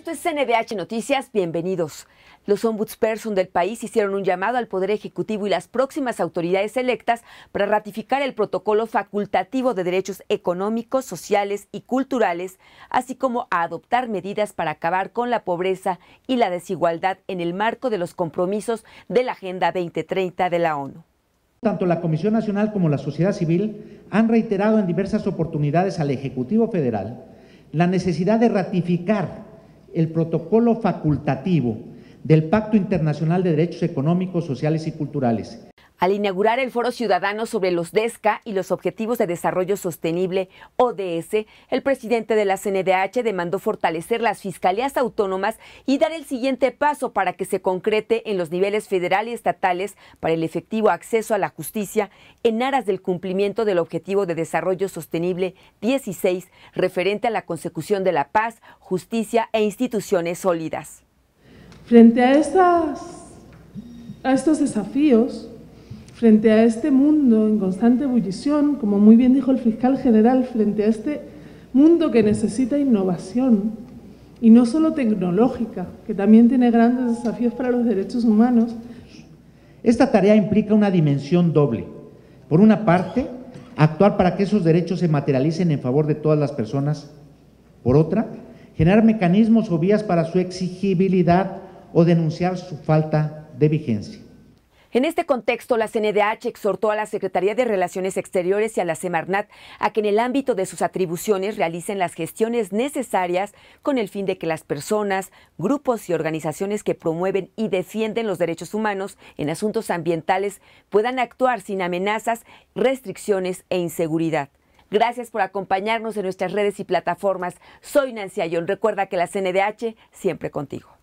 Esto es CNBH Noticias, bienvenidos. Los ombudsperson del país hicieron un llamado al Poder Ejecutivo y las próximas autoridades electas para ratificar el protocolo facultativo de derechos económicos, sociales y culturales, así como a adoptar medidas para acabar con la pobreza y la desigualdad en el marco de los compromisos de la Agenda 2030 de la ONU. Tanto la Comisión Nacional como la sociedad civil han reiterado en diversas oportunidades al Ejecutivo Federal la necesidad de ratificar el protocolo facultativo del Pacto Internacional de Derechos Económicos, Sociales y Culturales, al inaugurar el Foro Ciudadano sobre los DESCA y los Objetivos de Desarrollo Sostenible, ODS, el presidente de la CNDH demandó fortalecer las fiscalías autónomas y dar el siguiente paso para que se concrete en los niveles federal y estatales para el efectivo acceso a la justicia en aras del cumplimiento del Objetivo de Desarrollo Sostenible 16, referente a la consecución de la paz, justicia e instituciones sólidas. Frente a, a estos desafíos, Frente a este mundo en constante ebullición, como muy bien dijo el fiscal general, frente a este mundo que necesita innovación, y no solo tecnológica, que también tiene grandes desafíos para los derechos humanos. Esta tarea implica una dimensión doble. Por una parte, actuar para que esos derechos se materialicen en favor de todas las personas. Por otra, generar mecanismos o vías para su exigibilidad o denunciar su falta de vigencia. En este contexto, la CNDH exhortó a la Secretaría de Relaciones Exteriores y a la Semarnat a que en el ámbito de sus atribuciones realicen las gestiones necesarias con el fin de que las personas, grupos y organizaciones que promueven y defienden los derechos humanos en asuntos ambientales puedan actuar sin amenazas, restricciones e inseguridad. Gracias por acompañarnos en nuestras redes y plataformas. Soy Nancy Ayón. Recuerda que la CNDH siempre contigo.